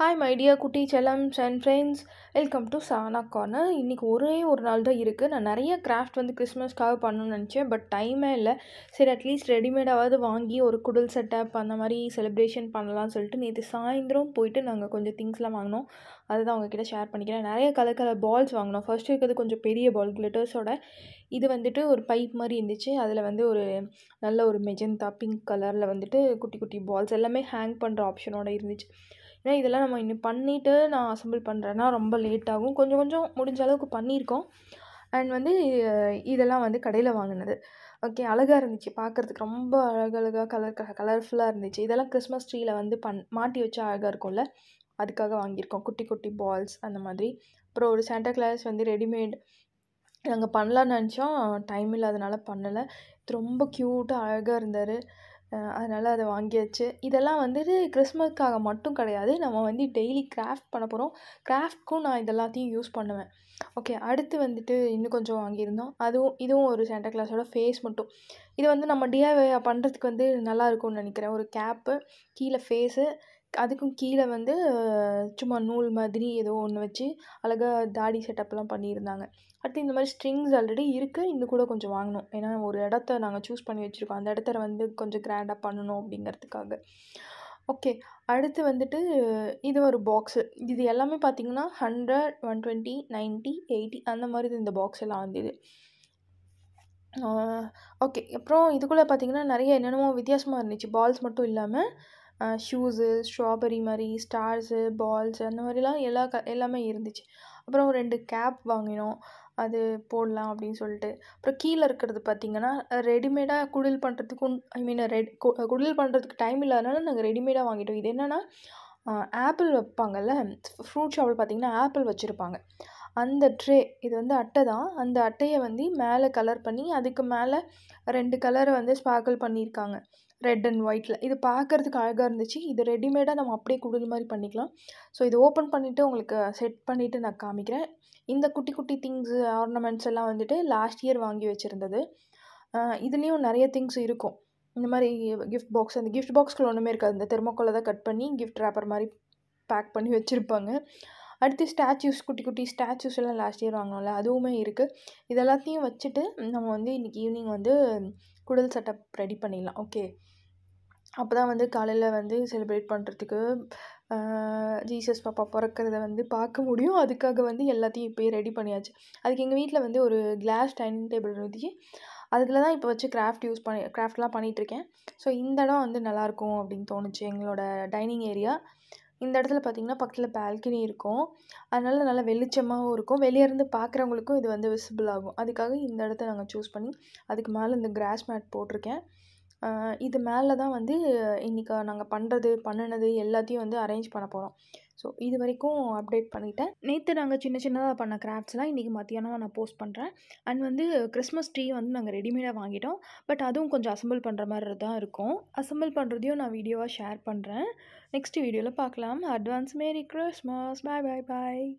hi my dear குட்டி செலம்ஸ் and friends welcome to Sana corner இன்றைக்கி ஒரே ஒரு நாள் தான் இருக்குது நான் நிறைய கிராஃப்ட் வந்து கிறிஸ்மஸ்க்காக பண்ணணும்னு நினச்சேன் பட் டைமே இல்லை சரி அட்லீஸ்ட் ரெடிமேடாவது வாங்கி ஒரு குடல் செட்டப் அந்த மாதிரி செலிப்ரேஷன் பண்ணலாம்னு சொல்லிட்டு நேற்று சாயந்தரம் போயிட்டு நாங்கள் கொஞ்சம் திங்ஸ்லாம் வாங்கினோம் அதுதான் உங்ககிட்ட ஷேர் பண்ணிக்கிறேன் நிறைய கலர் கலர் பால்ஸ் வாங்கினோம் ஃபர்ஸ்ட் இருக்கிறது கொஞ்சம் பெரிய பால் கிளிட்டர்ஸோட இது வந்துட்டு ஒரு பைப் மாதிரி இருந்துச்சு அதில் வந்து ஒரு நல்ல ஒரு மெஜந்தா பிங்க் கலரில் வந்துட்டு குட்டி குட்டி பால்ஸ் எல்லாமே ஹேங் பண்ணுற ஆப்ஷனோட இருந்துச்சு ஏன்னா இதெல்லாம் நம்ம இன்னும் பண்ணிவிட்டு நான் அசம்பிள் பண்ணுறேன்னா ரொம்ப லேட் ஆகும் கொஞ்சம் கொஞ்சம் முடிஞ்ச அளவுக்கு பண்ணியிருக்கோம் அண்ட் வந்து இதெல்லாம் வந்து கடையில் வாங்கினது ஓகே அழகாக இருந்துச்சு பார்க்குறதுக்கு ரொம்ப அழகழகாக கலர் கலர்ஃபுல்லாக இருந்துச்சு இதெல்லாம் கிறிஸ்மஸ் ட்ரீயில் வந்து பண் மாட்டி வச்சா அழகாக இருக்கும்ல அதுக்காக வாங்கியிருக்கோம் குட்டி குட்டி பால்ஸ் அந்த மாதிரி அப்புறம் ஒரு சாண்டா கிளாஸ் வந்து ரெடிமேட் நாங்கள் பண்ணலான்னு நினச்சோம் டைம் இல்லாதனால பண்ணலை ரொம்ப க்யூட்டாக அழகாக இருந்தார் அதனால் அதை வாங்கியாச்சு இதெல்லாம் வந்துட்டு கிறிஸ்மஸ்க்காக மட்டும் கிடையாது நம்ம வந்து டெய்லி கிராஃப்ட் பண்ண போகிறோம் கிராஃப்ட்க்கும் நான் இதெல்லாத்தையும் யூஸ் பண்ணுவேன் ஓகே அடுத்து வந்துட்டு இன்னும் கொஞ்சம் வாங்கியிருந்தோம் அதுவும் இதுவும் ஒரு சாண்டா கிளாஸோட ஃபேஸ் மட்டும் இது வந்து நம்ம டிஏவை பண்ணுறதுக்கு வந்து நல்லாயிருக்கும்னு நினைக்கிறேன் ஒரு கேப்பு கீழே ஃபேஸு அதுக்கும் கீழே வந்து சும்மா நூல் மாதிரி ஏதோ ஒன்று வச்சு அழகாக தாடி செட்டப்லாம் பண்ணியிருந்தாங்க அடுத்து இந்த மாதிரி ஸ்ட்ரிங்ஸ் ஆல்ரெடி இருக்குது இன்னும் கூட கொஞ்சம் வாங்கினோம் ஏன்னா ஒரு இடத்த நாங்கள் சூஸ் பண்ணி வச்சுருக்கோம் அந்த இடத்த வந்து கொஞ்சம் கிராண்டாக பண்ணணும் அப்படிங்கிறதுக்காக ஓகே அடுத்து வந்துட்டு இது ஒரு பாக்ஸு இது எல்லாமே பார்த்திங்கன்னா hundred one twenty ninety eighty அந்த மாதிரி இந்த பாக்ஸ் எல்லாம் வந்தது ஓகே அப்புறம் இதுக்குள்ளே பார்த்திங்கன்னா நிறைய என்னென்னமோ வித்தியாசமாக இருந்துச்சு பால்ஸ் மட்டும் இல்லாமல் ஷூஸு ஸ்ட்ராபெரி மாதிரி ஸ்டார்ஸு பால்ஸு அந்த மாதிரிலாம் எல்லா க எல்லாமே இருந்துச்சு அப்புறம் ரெண்டு கேப் வாங்கினோம் அது போடலாம் அப்படின்னு சொல்லிட்டு அப்புறம் கீழே இருக்கிறது பார்த்திங்கன்னா ரெடிமேடாக குடில் பண்ணுறதுக்கும் ஐ மீன் ரெட் குடில் பண்ணுறதுக்கு டைம் இல்லாதனால நாங்கள் ரெடிமேடாக வாங்கிட்டோம் இது என்னென்னா ஆப்பிள் வைப்பாங்கல்ல ஃப்ரூட் ஷாப்பில் பார்த்திங்கன்னா ஆப்பிள் வச்சுருப்பாங்க அந்த ட்ரே இது வந்து அட்டை தான் அந்த அட்டையை வந்து மேலே கலர் பண்ணி அதுக்கு மேலே ரெண்டு கலரை வந்து ஸ்பார்க்கிள் பண்ணியிருக்காங்க ரெட் அண்ட் ஒயிட்டில் இது பார்க்குறதுக்கு அழகாக இருந்துச்சு இது ரெடிமேடாக நம்ம அப்படியே குடில் மாதிரி பண்ணிக்கலாம் ஸோ இது ஓப்பன் பண்ணிவிட்டு உங்களுக்கு செட் பண்ணிவிட்டு நான் காமிக்கிறேன் இந்த குட்டி குட்டி திங்ஸு ஆர்னமெண்ட்ஸ் எல்லாம் வந்துட்டு லாஸ்ட் இயர் வாங்கி வச்சுருந்தது இதுலேயும் நிறைய திங்ஸ் இருக்கும் இந்த மாதிரி கிஃப்ட் பாக்ஸ் அந்த கிஃப்ட் பாக்ஸ்க்குள்ள ஒன்றுமே இருக்காது இந்த தெர்மோக்கோலை தான் கட் பண்ணி கிஃப்ட் ரேப்பர் மாதிரி பேக் பண்ணி வச்சுருப்பாங்க அடுத்து ஸ்டாச்சூஸ் குட்டி குட்டி ஸ்டாச்சூஸ் எல்லாம் லாஸ்ட் இயர் வாங்கினோம்ல அதுவுமே இருக்குது இது எல்லாத்தையும் வச்சுட்டு நம்ம வந்து இன்றைக்கி ஈவினிங் வந்து குடல் செட்டப் ரெடி பண்ணிடலாம் ஓகே அப்போ தான் வந்து காலையில் வந்து செலிப்ரேட் பண்ணுறதுக்கு ஜீசஸ் பாப்பா பிறக்கிறத வந்து பார்க்க முடியும் அதுக்காக வந்து எல்லாத்தையும் இப்போயே ரெடி பண்ணியாச்சு அதுக்கு எங்கள் வீட்டில் வந்து ஒரு கிளாஸ் டைனிங் டேபிள் இருந்துச்சு அதில் தான் இப்போ வச்சு கிராஃப்ட் யூஸ் பண்ணி கிராஃப்ட்லாம் பண்ணிகிட்ருக்கேன் ஸோ இந்த இடம் வந்து நல்லாயிருக்கும் அப்படின்னு தோணுச்சு எங்களோட டைனிங் ஏரியா இந்த இடத்துல பார்த்திங்கன்னா பக்கத்தில் பால்கனி இருக்கும் அதனால் நல்லா வெளிச்சமாகவும் இருக்கும் வெளியே இருந்து பார்க்குறவங்களுக்கும் இது வந்து விசிபிள் ஆகும் அதுக்காக இந்த இடத்த நாங்கள் சூஸ் பண்ணி அதுக்கு மேலே இந்த கிராஸ் மேட் போட்டிருக்கேன் இது மேலே தான் வந்து இன்றைக்கி நாங்கள் பண்ணுறது பண்ணினது எல்லாத்தையும் வந்து அரேஞ்ச் பண்ண போகிறோம் ஸோ இது வரைக்கும் அப்டேட் பண்ணிட்டேன் நேற்று நாங்கள் சின்ன சின்னதாக பண்ண கிராஃப்ட்ஸ்லாம் இன்றைக்கி மத்தியானம் நான் போஸ்ட் பண்ணுறேன் அண்ட் வந்து கிறிஸ்மஸ் ட்ரீ வந்து நாங்கள் ரெடிமேடாக வாங்கிட்டோம் பட் அதுவும் கொஞ்சம் அசம்பிள் பண்ணுற மாதிரி தான் இருக்கும் அசம்பிள் பண்ணுறதையும் நான் வீடியோவாக ஷேர் பண்ணுறேன் நெக்ஸ்ட் வீடியோவில் பார்க்கலாம் அட்வான்ஸ் மேரி கிறிஸ்மஸ் பாய் பாய் பாய்